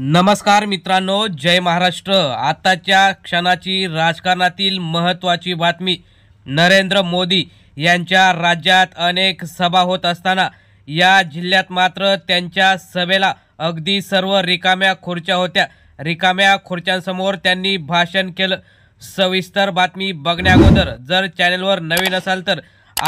नमस्कार मित्रांनो जय महाराष्ट्र आताच्या क्षणाची राजकारणातील महत्त्वाची बातमी नरेंद्र मोदी यांच्या राज्यात अनेक सभा होत असताना या जिल्ह्यात मात्र त्यांच्या सभेला अगदी सर्व रिकाम्या खुर्च्या होत्या रिकाम्या खुर्च्यांसमोर त्यांनी भाषण केलं सविस्तर बातमी बघण्याअगोदर जर चॅनलवर नवीन असाल तर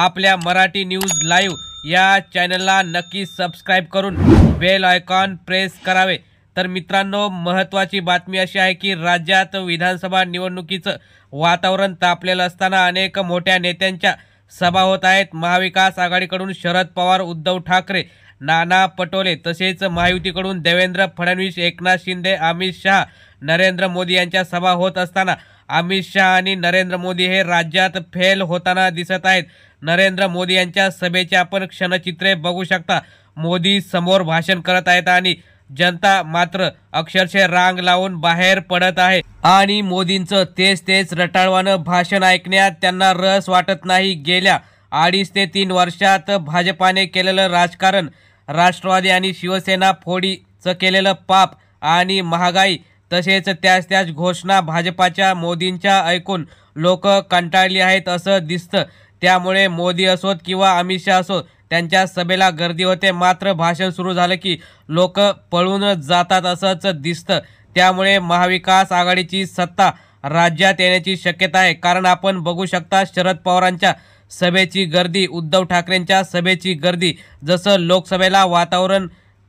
आपल्या मराठी न्यूज लाईव्ह या चॅनलला नक्की सबस्क्राईब करून बेल आयकॉन प्रेस करावे तर मित्रांनो महत्वाची बातमी अशी आहे की राज्यात विधानसभा निवडणुकीचं वातावरण तापलेलं असताना अनेक मोठ्या नेत्यांच्या सभा होत आहेत महाविकास आघाडीकडून शरद पवार उद्धव ठाकरे नाना पटोले तसेच महायुतीकडून देवेंद्र फडणवीस एकनाथ शिंदे अमित शहा नरेंद्र मोदी यांच्या सभा होत असताना अमित शहा आणि नरेंद्र मोदी हे राज्यात फेल होताना दिसत आहेत नरेंद्र मोदी यांच्या सभेचे आपण क्षणचित्रे बघू शकता मोदी समोर भाषण करत आहेत आणि जनता मात्र अक्षरशः रांग लावून बाहेर पडत आहे आणि मोदींचं तेच तेच रटाळवानं भाषण ऐकण्यात त्यांना रस वाटत नाही गेल्या अडीच ते तीन वर्षात भाजपाने केलेलं राजकारण राष्ट्रवादी आणि शिवसेना फोडीचं केलेलं पाप आणि महागाई तसेच त्याच त्याच घोषणा भाजपाच्या मोदींच्या ऐकून लोक कंटाळली आहेत असं दिसतं त्यामुळे मोदी असोत किंवा अमित शहा असोत त्यांच्या सभेला गर्दी होते मात्र भाषण सुरू झालं की लोक पळून जातात असंच दिसतं त्यामुळे महाविकास आघाडीची सत्ता राज्यात येण्याची शक्यता आहे कारण आपण बघू शकता शरद पवारांच्या सभेची गर्दी उद्धव ठाकरेंच्या सभेची गर्दी जसं लोकसभेला वातावरण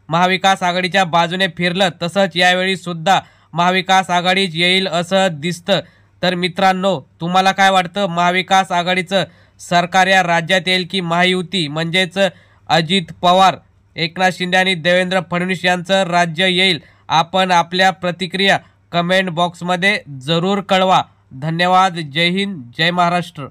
महाविकास आघाडीच्या बाजूने फिरलं तसंच यावेळीसुद्धा महाविकास आघाडीच येईल असं दिसतं तर मित्रांनो तुम्हाला काय वाटतं महाविकास आघाडीचं सरकार या राज्यात येईल की महायुती म्हणजेच अजित पवार एकनाथ शिंदे आणि देवेंद्र फडणवीस यांचं राज्य येईल आपण आपल्या प्रतिक्रिया कमेंट बॉक्समध्ये जरूर कळवा धन्यवाद जय हिंद जय महाराष्ट्र